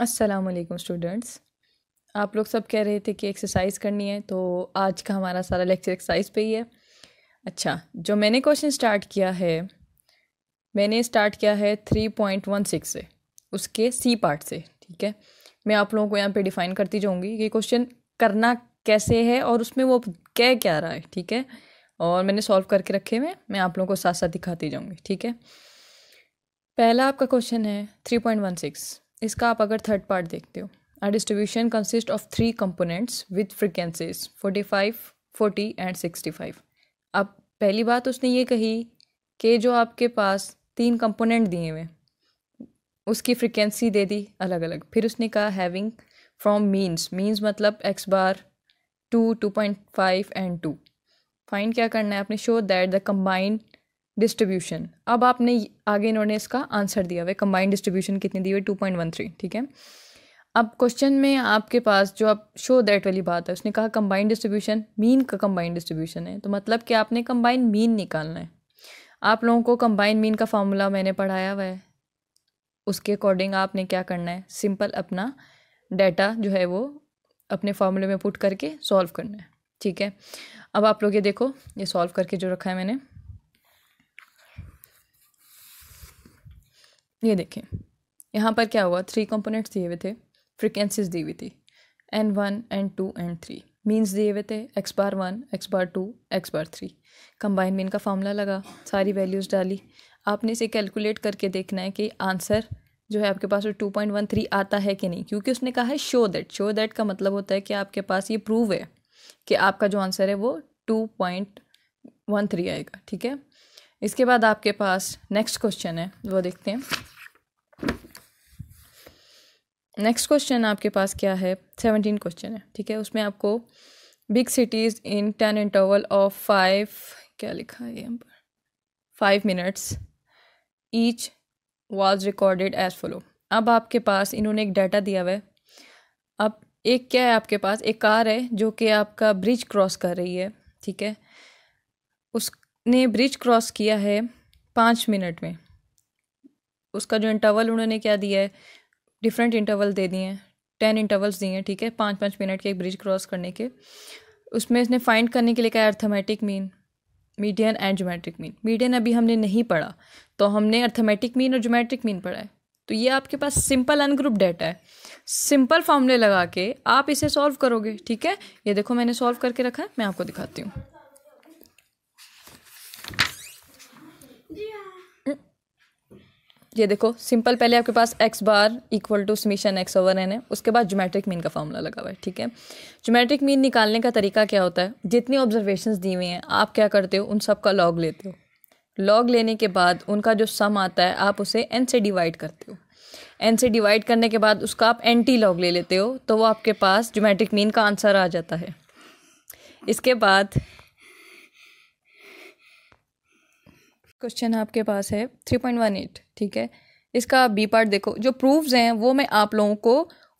Aslam students आप लोग सब कह रहे थे कि एक्सरसाइज करनी है तो आज का हमारा सारा लेक्चर एक्सरसाइज पे ही है अच्छा जो मैंने क्वेश्चन स्टार्ट किया है मैंने स्टार्ट किया है थ्री पॉइंट वन सिक्स से उसके सी पार्ट से ठीक है मैं आप लोगों को यहाँ पे डिफ़ाइन करती जाऊँगी कि क्वेश्चन करना कैसे है और उसमें वो कह क्या रहा है ठीक है और मैंने सॉल्व करके रखे हुए मैं आप लोगों को साथ साथ दिखाती जाऊँगी ठीक है पहला आपका क्वेश्चन है थ्री पॉइंट वन सिक्स इसका आप अगर थर्ड पार्ट देखते हो our distribution consist of three components with frequencies forty five forty and sixty five अब पहली बात उसने ये कही कि जो आपके पास तीन कंपोनेंट दिए हुए उसकी फ्रिक्वेंसी दे दी अलग अलग फिर उसने कहा हैविंग फ्रॉम मीन्स मीन्स मतलब X bar two two point five and to find क्या करना है आपने show that the combined distribution अब आपने आगे इन्होंने इसका आंसर दिया हुआ है कंबाइंड डिस्ट्रीब्यूशन कितनी दी हुई टू पॉइंट वन थ्री ठीक है अब क्वेश्चन में आपके पास जो आप शो दैट वाली बात है उसने कहा कंबाइंड डिस्ट्रीब्यूशन मीन का कंबाइंड डिस्ट्रीब्यूशन है तो मतलब कि आपने कंबाइंड मीन निकालना है आप लोगों को कंबाइंड मीन का फार्मूला मैंने पढ़ाया हुआ है उसके अकॉर्डिंग आपने क्या करना है सिंपल अपना डाटा जो है वो अपने फार्मूले में पुट करके सॉल्व करना है ठीक है अब आप लोग ये देखो ये सॉल्व करके जो रखा है मैंने ये देखें यहाँ पर क्या हुआ थ्री कंपोनेंट्स दिए हुए थे फ्रिक्वेंसीज दी हुई थी N one N two and three means दिए हुए थे X bar one X bar two X bar three combine mean का फॉर्मूला लगा सारी वैल्यूज़ डाली आपने इसे कैलकुलेट करके देखना है कि आंसर जो है आपके पास वो टू पॉइंट वन थ्री आता है कि नहीं क्योंकि उसने कहा है शो दैट शो दैट का मतलब होता है कि आपके पास ये प्रूव है कि आपका जो आंसर है वो टू पॉइंट वन थ्री आएगा ठीक है इसके बाद आपके पास नेक्स्ट क्वेश्चन है वो देखते हैं नेक्स्ट क्वेश्चन आपके पास क्या है सेवनटीन क्वेश्चन है ठीक है उसमें आपको big cities in ten interval of five क्या लिखा है यहाँ पर five minutes each was recorded as follow अब आपके पास इन्होंने एक डाटा दिया हुआ है अब एक क्या है आपके पास एक कार है जो कि आपका ब्रिज क्रॉस कर रही है ठीक है उसने ब्रिज क्रॉस किया है पाँच मिनट में उसका जो इंटरवल उन्होंने क्या दिया है डिफरेंट इंटरवल दे दिए हैं टेन इंटरवल्स दिए हैं ठीक है पाँच पाँच मिनट के एक ब्रिज क्रॉस करने के उसमें इसने फाइंड करने के लिए कहा arithmetic mean median and geometric mean median अभी हमने नहीं पढ़ा तो हमने अर्थमेटिक मीन और जोमेट्रिक मीन पढ़ा है तो ये आपके पास सिंपल अनग्रुप डेटा है सिंपल फॉर्मूले लगा के आप इसे सॉल्व करोगे ठीक है ये देखो मैंने सॉल्व करके रखा है मैं आपको दिखाती हूँ ये देखो सिंपल पहले आपके पास x bar equal to summation x over n है उसके बाद जोमेट्रिक मीन का फॉर्मूला लगा हुआ है ठीक है जोमेट्रिक मीन निकालने का तरीका क्या होता है जितनी ऑब्जर्वेशन दी हुई हैं आप क्या करते हो उन सब का लॉग लेते हो लॉग लेने के बाद उनका जो सम आता है आप उसे एन से डिवाइड करते हो एन से डिवाइड करने के बाद उसका आप एंटी लॉग ले लेते हो तो वो आपके पास जोमेट्रिक मीन का आंसर आ जाता है इसके बाद क्वेश्चन आपके पास है थ्री पॉइंट वन एट ठीक है इसका बी पार्ट देखो जो प्रूफ्स हैं वो मैं आप लोगों को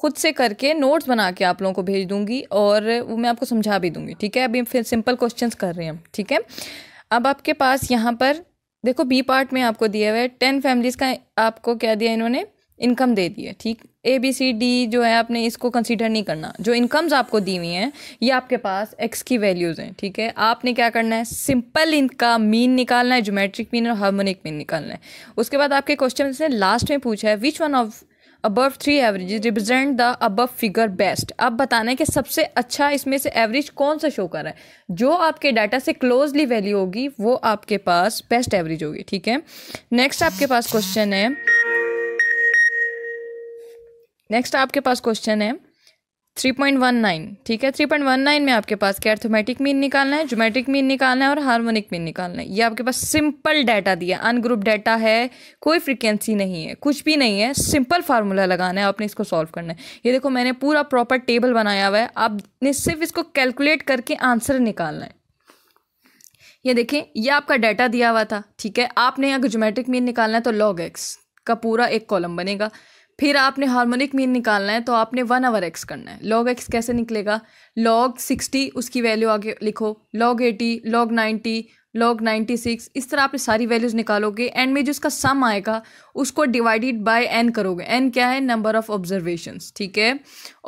खुद से करके नोट्स बना के आप लोगों को भेज दूंगी और वो मैं आपको समझा भी दूंगी ठीक है अभी फिर सिंपल क्वेश्चन कर रहे हैं हम ठीक है अब आपके पास यहाँ पर देखो बी पार्ट में आपको दिया हुआ है टेन फैमिलीज़ का आपको क्या दिया इन्होंने इनकम दे दी है ठीक ए बी सी डी जो है आपने इसको कंसीडर नहीं करना जो इनकम्स आपको दी हुई हैं ये आपके पास एक्स की वैल्यूज़ हैं ठीक है आपने क्या करना है सिंपल इनका मीन निकालना है जोमेट्रिक मीन और हार्मोनिक मीन निकालना है उसके बाद आपके क्वेश्चन से लास्ट में पूछा है which one of above three average represent the above figure best आप बताना है कि सबसे अच्छा इसमें से एवरेज कौन सा शो कर रहा है जो आपके डाटा से क्लोजली वैल्यू होगी वो आपके पास बेस्ट एवरेज होगी ठीक है नेक्स्ट आपके पास क्वेश्चन है नेक्स्ट आपके पास क्वेश्चन है 3.19 ठीक है 3.19 में आपके पास क्या अर्थोमेटिक मीन निकालना है जोमेट्रिक मीन निकालना है और हार्मोनिक मीन निकालना है ये आपके पास सिंपल डाटा दिया अनग्रुप डाटा है कोई फ्रिक्वेंसी नहीं है कुछ भी नहीं है सिंपल फार्मूला लगाना है आपने इसको सॉल्व करना है ये देखो मैंने पूरा प्रॉपर टेबल बनाया हुआ है आपने सिर्फ इसको कैलकुलेट करके आंसर निकालना है ये देखें यह आपका डाटा दिया हुआ था ठीक है आपने अगर जोमेट्रिक मीन निकालना है तो लॉग एक्स का पूरा एक कॉलम बनेगा फिर आपने हार्मोनिक मीन निकालना है तो आपने वन आवर एक्स करना है लॉग एक्स कैसे निकलेगा लॉग सिक्सटी उसकी वैल्यू आगे लिखो log eighty log ninety log ninety six इस तरह आपने सारी वैल्यूज़ निकालोगे एंड में जो इसका सम आएगा उसको डिवाइडेड बाय एन करोगे एन क्या है नंबर ऑफ ऑब्जर्वेशन ठीक है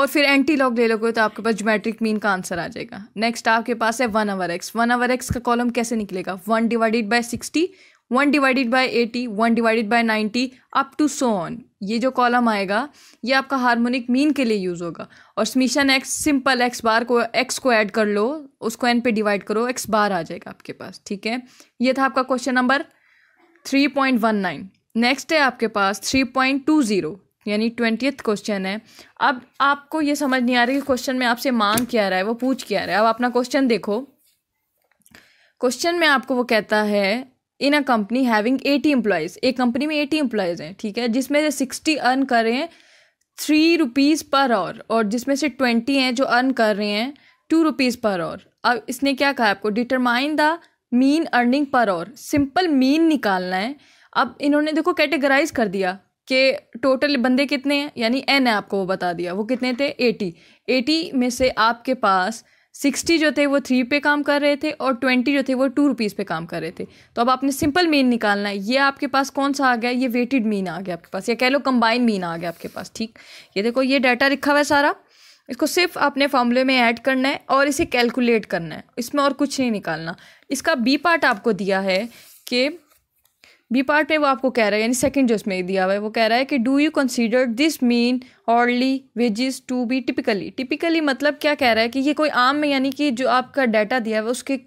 और फिर एंटी लॉग ले लोगे तो आपके पास जोमेट्रिक मीन का आंसर आ जाएगा नेक्स्ट आपके पास है one over x one over x का कॉलम कैसे निकलेगा one divided by sixty one divided by eighty one divided by ninety up to so on ये जो कॉलम आएगा ये आपका हार्मोनिक मीन के लिए यूज़ होगा और summation x simple x bar को एक्स को ऐड कर लो उसको एन पे डिवाइड करो एक्स बार आ जाएगा आपके पास ठीक है ये था आपका question number three point one nine next है आपके पास थ्री पॉइंट टू ज़ीरो यानी ट्वेंटियथ क्वेश्चन है अब आपको ये समझ नहीं आ रही कि क्वेश्चन में आपसे मांग क्या रहा है वो पूछ क्या रहा है अब अपना क्वेश्चन देखो क्वेश्चन में आपको वो कहता है in a company having eighty employees एक कंपनी में एटी एम्प्लॉयज़ हैं ठीक है जिसमें से सिक्सटी अर्न कर रहे हैं थ्री रुपीज़ पर आवर और जिसमें से ट्वेंटी हैं जो अर्न कर रहे हैं टू रुपीज़ पर आवर अब इसने क्या कहा आपको determine the mean earning per hour simple mean निकालना है अब इन्होंने देखो कैटेगराइज कर दिया कि टोटल बंदे कितने हैं यानी एन है आपको वो बता दिया वो कितने थे एटी एटी में से आपके पास सिक्सटी जो थे वो थ्री पे काम कर रहे थे और ट्वेंटी जो थे वो टू रुपीज़ पे काम कर रहे थे तो अब आपने सिंपल मीन निकालना है ये आपके पास कौन सा आ गया ये वेटेड मीन आ गया आपके पास या कह लो कंबाइन मीन आ गया आपके पास ठीक ये देखो ये डाटा लिखा हुआ है सारा इसको सिर्फ आपने फॉर्मूले में ऐड करना है और इसे कैलकुलेट करना है इसमें और कुछ नहीं निकालना इसका बी पार्ट आपको दिया है कि बी पार्ट में वो आपको कह रहा है यानी सेकंड जो इसमें दिया हुआ है वो कह रहा है कि do you consider this mean ऑर्डली wages to be typically typically मतलब क्या कह रहा है कि ये कोई आम में यानी कि जो आपका डाटा दिया हुआ है उसके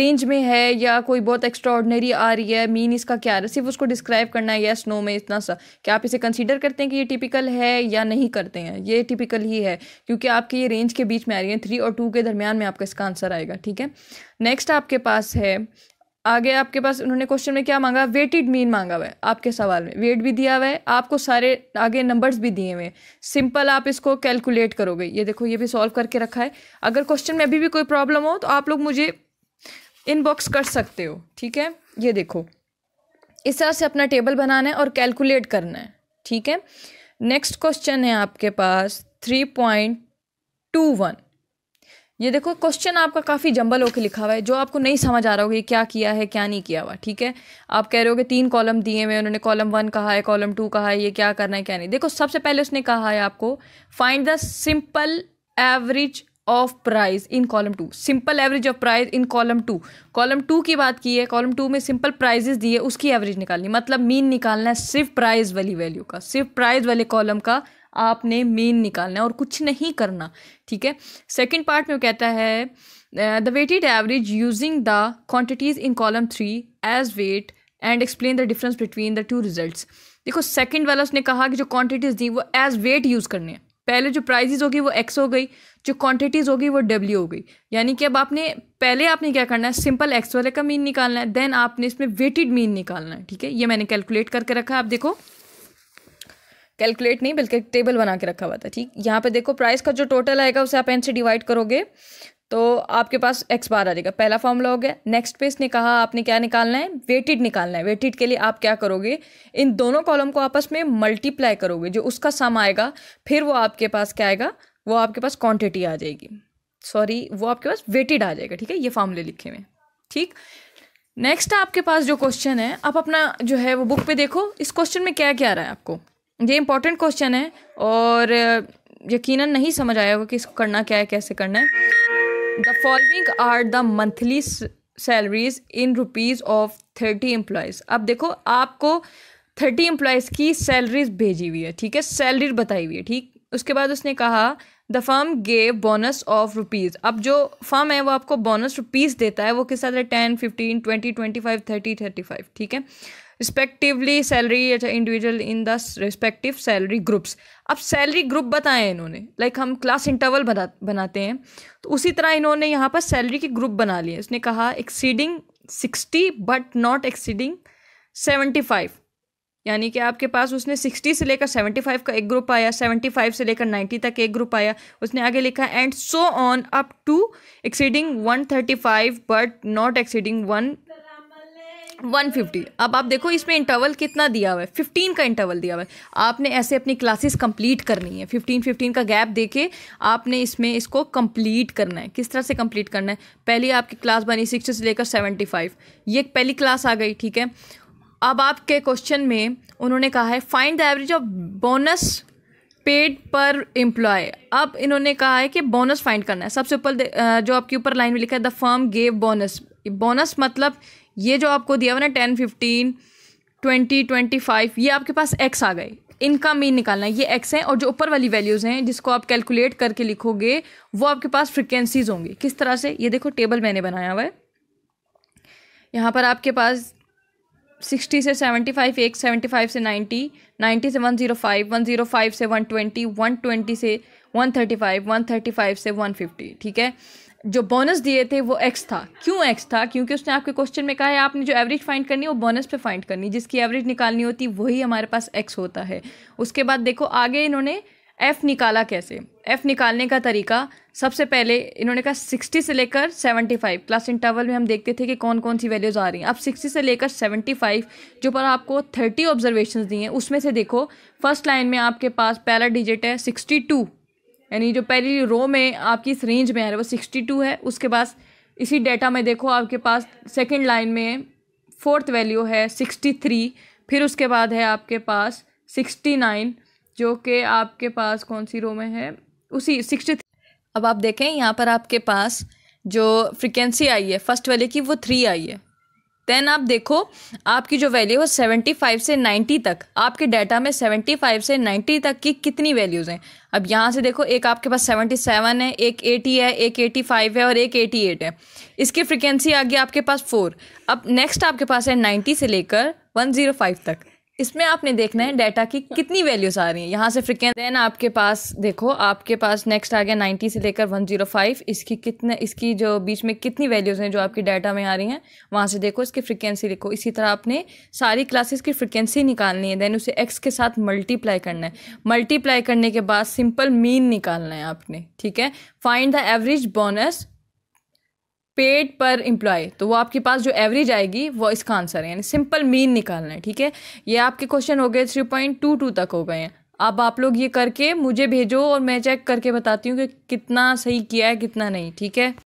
रेंज में है या कोई बहुत एक्स्ट्रॉर्डनरी आ रही है मीन इसका क्या है सिर्फ उसको डिस्क्राइब करना है येस नो में इतना सा कि आप इसे कंसिडर करते हैं कि ये टिपिकल है या नहीं करते हैं ये टिपिकल ही है क्योंकि आपकी ये रेंज के बीच में आ रही है थ्री और टू के दरमियान में आपका इसका आंसर आएगा ठीक है नेक्स्ट आपके पास है आगे आपके पास उन्होंने क्वेश्चन में क्या मांगा वेटेड मीन मांगा हुआ है आपके सवाल में वेट भी दिया हुआ है आपको सारे आगे नंबर्स भी दिए हुए हैं सिंपल आप इसको कैलकुलेट करोगे ये देखो ये भी सॉल्व करके रखा है अगर क्वेश्चन में अभी भी कोई प्रॉब्लम हो तो आप लोग मुझे इनबॉक्स कर सकते हो ठीक है ये देखो इस तरह से अपना टेबल बनाना है और कैलकुलेट करना है ठीक है नेक्स्ट क्वेश्चन है आपके पास थ्री पॉइंट टू वन ये देखो क्वेश्चन आपका काफ़ी जंबल होकर लिखा हुआ है जो आपको नहीं समझ आ रहा होगा क्या किया है क्या नहीं किया हुआ ठीक है आप कह रहे हो कि तीन कॉलम दिए हुए उन्होंने कॉलम वन कहा है कॉलम टू कहा है ये क्या करना है क्या नहीं देखो सबसे पहले उसने कहा है आपको find the simple average of price in column two simple average of price in column two column two की बात की है कॉलम टू में सिंपल प्राइजेस दिए उसकी एवरेज निकालनी मतलब मीन निकालना है सिर्फ प्राइज वाली वैल्यू का सिर्फ प्राइज वाले कॉलम का आपने मेन निकालना है और कुछ नहीं करना ठीक है सेकेंड पार्ट में वो कहता है the weighted average using the quantities in column three as weight and explain the difference between the two result देखो सेकेंड वाला उसने कहा कि जो क्वान्टिटीज़ दी वो एज वेट यूज़ करने हैं पहले जो प्राइजेज होगी वो एक्स हो गई जो क्वांटिटीज़ होगी वो डब्ल्यू हो गई यानी कि अब आपने पहले आपने क्या करना है सिंपल एक्स वाले का मीन निकालना है देन आपने इसमें वेटेड मीन निकालना है ठीक है ये मैंने कैलकुलेट करके रखा है आप देखो कैलकुलेट नहीं बल्कि टेबल बना के रखा हुआ था ठीक यहाँ पे देखो प्राइस का जो टोटल आएगा उसे आप एन से डिवाइड करोगे तो आपके पास एक्स बार आ जाएगा पहला फॉर्मूला हो गया नेक्स्ट पे इसने कहा आपने क्या निकालना है वेटेड निकालना है वेटेड के लिए आप क्या करोगे इन दोनों कॉलम को आपस में मल्टीप्लाई करोगे जो उसका सम आएगा फिर वो आपके पास क्या आएगा वो आपके पास क्वांटिटी आ जाएगी सॉरी वो आपके पास वेटेड आ जाएगा ठीक है ये फॉर्मूले लिखे हुए ठीक नेक्स्ट आपके पास जो क्वेश्चन है आप अपना जो है वो बुक पे देखो इस क्वेश्चन में क्या क्या आ रहा है आपको ये इंपॉर्टेंट क्वेश्चन है और यकीनन नहीं समझ आया होगा कि इसको करना क्या है कैसे करना है the following are the monthly salaries in rupees of thirty employees अब देखो आपको थर्टी एम्प्लॉयज़ की सैलरीज भेजी हुई है ठीक है सैलरी बताई हुई है ठीक उसके बाद उसने कहा the firm gave bonus of rupees अब जो फर्म है वो आपको बोनस रुपीज़ देता है वो किस साथ है ten fifteen twenty twenty five thirty thirty five ठीक है रिस्पेक्टिवली सैलरी अच्छा individual in the respective salary groups अब सैलरी ग्रुप बताए इन्होंने लाइक हम क्लास इंटरवल बना बनाते हैं तो उसी तरह इन्होंने यहाँ पर सैलरी के ग्रुप बना लिए उसने कहा exceeding sixty but not exceeding seventy five यानी कि आपके पास उसने सिक्सटी से लेकर सेवेंटी फाइव का एक ग्रुप आया सेवेंटी फाइव से लेकर नाइन्टी तक एक ग्रुप आया उसने आगे लिखा and so on up to exceeding one thirty five but not exceeding one 150 अब आप देखो इसमें इंटरवल कितना दिया हुआ है 15 का इंटरवल दिया हुआ है आपने ऐसे अपनी क्लासेस कंप्लीट करनी है 15 15 का गैप देके आपने इसमें इसको कंप्लीट करना है किस तरह से कंप्लीट करना है पहली आपकी क्लास बनी सिक्स से लेकर 75 ये पहली क्लास आ गई ठीक है अब आपके क्वेश्चन में उन्होंने कहा है find the average of bonus paid per employee अब इन्होंने कहा है कि बोनस फाइंड करना है सबसे ऊपर जो आपके ऊपर लाइन में लिखा है the firm gave bonus bonus मतलब ये जो आपको दिया हुआ ना ten fifteen twenty twenty five ये आपके पास एक्स आ गए इनका मीन निकालना है ये एक्स है और जो ऊपर वाली वैल्यूज़ हैं जिसको आप कैलकुलेट करके लिखोगे वो आपके पास फ्रिक्वेंसीज होंगी किस तरह से ये देखो टेबल मैंने बनाया हुआ है यहाँ पर आपके पास सिक्सटी से सेवेंटी फाइव एक सेवेंटी फाइव से नाइन्टी नाइन्टी से one zero five one zero five से वन ट्वेंटी वन ट्वेंटी से one thirty five one thirty five से वन फिफ्टी ठीक है जो बोनस दिए थे वो एक्स था क्यों एक्स था क्योंकि उसने आपके क्वेश्चन में कहा है आपने जो एवरेज फाइंड करनी है वो बोनस पे फाइंड करनी जिसकी एवरेज निकालनी होती वही हमारे पास एक्स होता है उसके बाद देखो आगे इन्होंने एफ़ निकाला कैसे एफ़ निकालने का तरीका सबसे पहले इन्होंने कहा सिक्सटी से लेकर सेवेंटी फाइव क्लास इंटरवल में हम देखते थे कि कौन कौन सी वैल्यूज़ आ रही हैं अब सिक्सटी से लेकर सेवेंटी फाइव जो पर आपको थर्टी ऑब्जर्वेशन दी हैं उसमें से देखो फर्स्ट लाइन में आपके पास पहला डिजिट है सिक्सटी टू यानी जो पहली रो में आपकी इस रेंज में आ रहा है वो सिक्सटी टू है उसके पास इसी डेटा में देखो आपके पास सेकेंड लाइन में फोर्थ वैल्यू है सिक्सटी थ्री फिर उसके बाद है आपके पास सिक्सटी नाइन जो कि आपके पास कौन सी रो में है उसी सिक्सटी अब आप देखें यहाँ पर आपके पास जो फ्रिक्वेंसी आई है फर्स्ट वाले की वो थ्री आई है देन आप देखो आपकी जो वैल्यू है फाइव से नाइन्टी तक आपके डाटा में सेवेंटी फाइव से नाइन्टी तक की कितनी वैल्यूज़ हैं अब यहाँ से देखो एक आपके पास सेवेंटी सेवन है एक एटी है एक एटी फाइव है और एक एटी एट है इसकी फ्रिक्वेंसी आ गई आपके पास फोर अब नेक्स्ट आपके पास है नाइन्टी से लेकर वन जीरो फाइव तक इसमें आपने देखना है डाटा की कितनी वैल्यूज आ रही है यहाँ से फ्रिक्वेंस देन आपके पास देखो आपके पास नेक्स्ट आ गया 90 से लेकर 105 इसकी कितने इसकी जो बीच में कितनी वैल्यूज हैं जो आपकी डाटा में आ रही हैं वहाँ से देखो इसकी फ्रिक्वेंसी लिखो इसी तरह आपने सारी क्लासेस की फ्रिक्वेंसी निकालनी है देन उसे एक्स के साथ मल्टीप्लाई करना है मल्टीप्लाई करने के बाद सिंपल मीन निकालना है आपने ठीक है find the average bonus paid per employee तो वो आपके पास जो एवरेज आएगी वो इसका आंसर है यानी सिंपल मीन निकालना है ठीक है ये आपके क्वेश्चन हो गए थ्री पॉइंट टू टू तक हो गए हैं अब आप लोग ये करके मुझे भेजो और मैं चेक करके बताती हूँ कि कितना सही किया है कितना नहीं ठीक है